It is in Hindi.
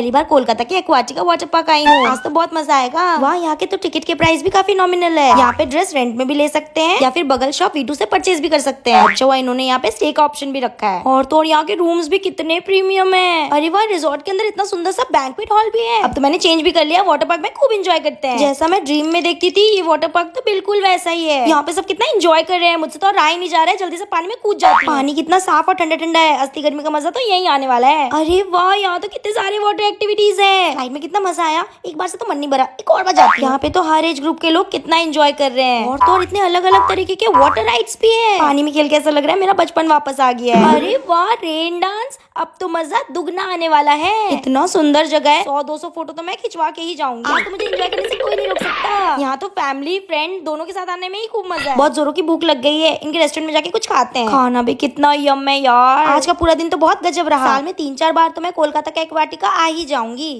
पहली बार कोलकाता के एक्वाटी का वाटर पार्क आई हूँ आज तो बहुत मजा आएगा वहाँ यहाँ के तो टिकट के प्राइस भी काफी नॉमिनल है यहाँ पे ड्रेस रेंट में भी ले सकते हैं या फिर बगल शॉप वीटू से परचेज भी कर सकते हैं अच्छा वो इन्होंने यहाँ पे स्टे का ऑप्शन भी रखा है और तो और यहाँ के रूम्स भी कितने प्रीमियम है अरे वहाँ रिजोर्ट के अंदर इतना सुंदर सा बैंकवेट हॉल भी है अब तो मैंने चेंज भी कर लिया वाटर पार्क में खूब इंजॉय करते हैं जैसा मैं ड्रीम में देखती थी ये वाटर पार्क तो बिल्कुल वैसा ही है यहाँ पे सब कितना इंजॉय कर रहे हैं मुझसे तो राय नहीं जा रहा है जल्दी से पानी में कूद जाती पानी कितना साफ और ठंडा ठंडा है अस्थी गर्मी का मजा तो यही आने वाला है अरे वाह यहाँ तो कितने सारे वाटर एक्टिविटीज है लाइफ में कितना मजा आया एक बार से तो मन नहीं भरा एक और बार यहाँ पे तो हर एज ग्रुप के लोग कितना एंजॉय कर रहे हैं और तो और इतने अलग अलग तरीके के वाटर राइड्स भी है पानी में खेल के ऐसा लग रहा है मेरा बचपन वापस आ गया है अरे वाह रेन डांस अब तो मजा दुगना आने वाला है इतना सुंदर जगह है सौ दो सौ फोटो तो मैं खिंचवा के ही जाऊंगी तो मुझे एंजॉय करने से कोई नहीं रोक सकता यहाँ तो फैमिली फ्रेंड दोनों के साथ आने में ही खूब मजा है बहुत जोरों की भूख लग गई है इनके रेस्टोरेंट में जाके कुछ खाते हैं खाना भी कितना यम है यार आज का पूरा दिन तो बहुत गजब रहा साल में तीन चार बार तो मैं कोलकाता का एक वाटिका आई ही जाऊंगी